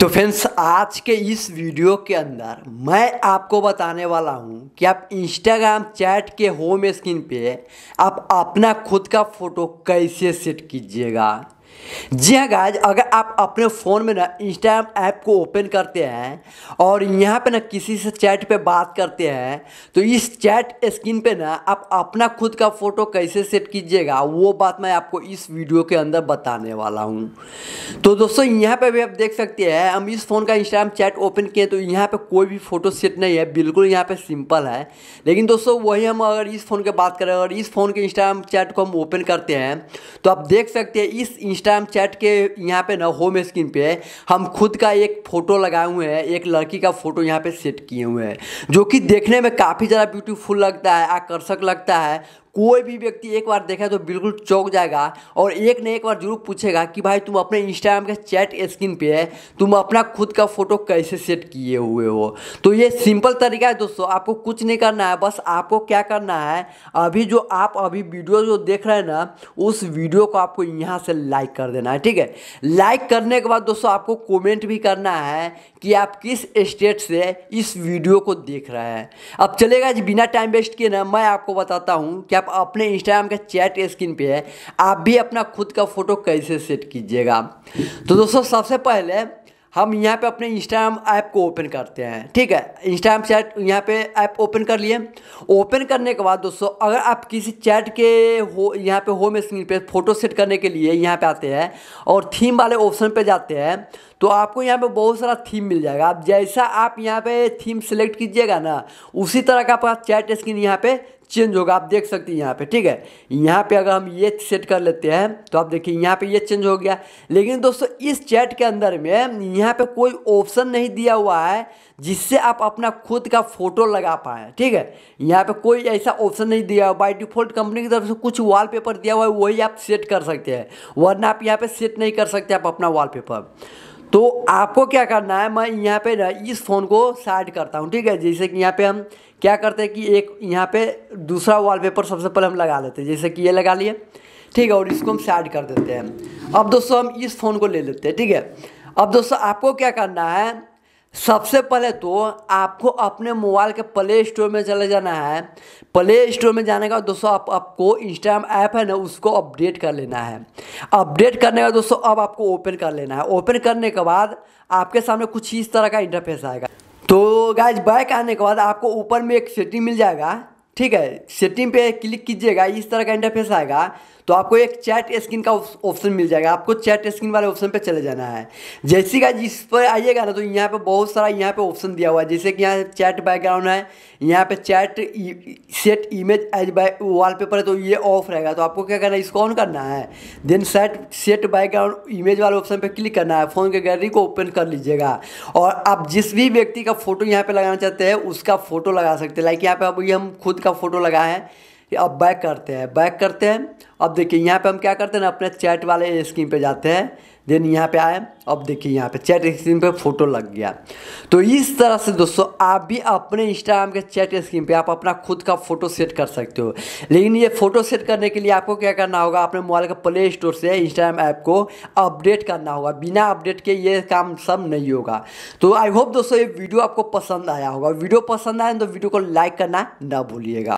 तो फ्रेंड्स आज के इस वीडियो के अंदर मैं आपको बताने वाला हूं कि आप इंस्टाग्राम चैट के होम स्क्रीन पे आप अपना खुद का फ़ोटो कैसे सेट कीजिएगा जी हाँ गाइज अगर आप अपने फ़ोन में ना इंस्टाग्राम ऐप को ओपन करते हैं और यहाँ पे ना किसी से चैट पे बात करते हैं तो इस चैट स्क्रीन पे ना आप अपना खुद का फ़ोटो कैसे सेट कीजिएगा वो बात मैं आपको इस वीडियो के अंदर बताने वाला हूँ तो दोस्तों यहाँ पे भी आप देख सकते हैं हम इस फ़ोन का इंस्टाग्राम चैट ओपन किए तो यहाँ पर कोई भी फ़ोटो सेट नहीं है बिल्कुल यहाँ पर सिंपल है लेकिन दोस्तों वही हम अगर इस फ़ोन की बात करें और इस फ़ोन के इंस्टाग्राम चैट को हम ओपन करते हैं तो आप देख सकते हैं इस इंस्टाग्राम चैट के यहाँ पे ना होम स्क्रीन पे हम खुद का एक फ़ोटो लगाए हुए हैं एक लड़की का फ़ोटो यहाँ पे सेट किए हुए हैं जो कि देखने में काफ़ी ज़्यादा ब्यूटीफुल लगता है आकर्षक लगता है कोई भी व्यक्ति एक बार देखा तो बिल्कुल चौंक जाएगा और एक ने एक बार जरूर पूछेगा कि भाई तुम अपने इंस्टाग्राम के चैट स्क्रीन पे है तुम अपना खुद का फ़ोटो कैसे सेट किए हुए हो तो ये सिंपल तरीका है दोस्तों आपको कुछ नहीं करना है बस आपको क्या करना है अभी जो आप अभी वीडियो जो देख रहे हैं ना उस वीडियो को आपको यहाँ से लाइक कर देना है ठीक है लाइक करने के बाद दोस्तों आपको कॉमेंट भी करना है कि आप किस स्टेट से इस वीडियो को देख रहे हैं अब चलेगा जी बिना टाइम वेस्ट किए ना मैं आपको बताता हूँ कि आप अपने इंस्टाग्राम के चैट स्क्रीन पे है आप भी अपना खुद का फ़ोटो कैसे सेट कीजिएगा तो दोस्तों सबसे पहले हम यहाँ पे अपने इंस्टाग्राम ऐप को ओपन करते हैं ठीक है इंस्टाग्राम चैट यहाँ पे ऐप ओपन कर लिए ओपन करने के बाद दोस्तों अगर आप किसी चैट के हो यहाँ पे होम स्क्रीन पे फ़ोटो सेट करने के लिए यहाँ पे आते हैं और थीम वाले ऑप्शन पे जाते हैं तो आपको यहाँ पे बहुत सारा थीम मिल जाएगा आप जैसा आप यहाँ पे थीम सेलेक्ट कीजिएगा ना उसी तरह का आपका चैट स्क्रीन यहाँ पे चेंज होगा आप देख सकते हैं यहाँ पे ठीक है यहाँ पे अगर हम ये सेट कर लेते हैं तो आप देखिए यहाँ पे ये चेंज हो गया लेकिन दोस्तों इस चैट के अंदर में यहाँ पे कोई ऑप्शन नहीं दिया हुआ है जिससे आप अपना खुद का फोटो लगा पाए ठीक है यहाँ पे कोई ऐसा ऑप्शन नहीं दिया हुआ बाई डिफॉल्ट कंपनी की तरफ से कुछ वाल दिया हुआ है वही आप सेट कर सकते हैं वरना आप यहाँ पर सेट नहीं कर सकते आप अपना वाल तो आपको क्या करना है मैं यहाँ पे इस फ़ोन को साइड करता हूँ ठीक है जैसे कि यहाँ पे हम क्या करते हैं कि एक यहाँ पे दूसरा वॉलपेपर सबसे पहले हम लगा लेते हैं जैसे कि ये लगा लिए ठीक है और इसको हम साइड कर देते हैं अब दोस्तों हम इस फ़ोन को ले लेते हैं ठीक है अब दोस्तों आपको क्या करना है सबसे पहले तो आपको अपने मोबाइल के प्ले स्टोर में चले जाना है प्ले स्टोर में जाने का दोस्तों आप, आपको इंस्टाग्राम ऐप है ना उसको अपडेट कर लेना है अपडेट करने का दोस्तों अब आपको ओपन कर लेना है ओपन करने के बाद आपके सामने कुछ इस तरह का इंटरफेस आएगा तो गाइज बैक आने के बाद आपको ऊपर में एक सेटिंग मिल जाएगा ठीक है सेटिंग पे क्लिक कीजिएगा इस तरह का इंटरफेस आएगा तो आपको एक चैट स्क्रीन का ऑप्शन मिल जाएगा आपको चैट स्क्रीन वाले ऑप्शन पे चले जाना है जैसे का जिस पर आइएगा ना तो यहाँ पे बहुत सारा यहाँ पे ऑप्शन दिया हुआ है जैसे कि यहाँ चैट बैकग्राउंड है यहाँ पे chat set image as by wallpaper है तो ये ऑफ रहेगा तो आपको क्या करना है इसको ऑन करना है then set set background image वाले ऑप्शन पर क्लिक करना है फ़ोन के गैलरी को ओपन कर लीजिएगा और आप जिस भी व्यक्ति का फोटो यहाँ पर लगाना चाहते हैं उसका फोटो लगा सकते हैं लाइक यहाँ पे अब ये हम खुद का का फोटो लगा है अब बैक करते हैं बैक करते हैं अब देखिए यहाँ पे हम क्या करते हैं ना अपने चैट वाले स्क्रीन पे जाते हैं देन यहाँ पे आए अब देखिए यहाँ पे चैट स्क्रीन पे फोटो लग गया तो इस तरह से दोस्तों आप भी अपने इंस्टाग्राम के चैट स्क्रीन पे आप अपना खुद का फोटो सेट कर सकते हो लेकिन ये फोटो सेट करने के लिए आपको क्या करना होगा अपने मोबाइल के प्ले स्टोर से इंस्टाग्राम ऐप को अपडेट करना होगा बिना अपडेट के ये काम सब नहीं होगा तो आई होप दोस्तों ये वीडियो आपको पसंद आया होगा वीडियो पसंद आए तो वीडियो को लाइक करना ना भूलिएगा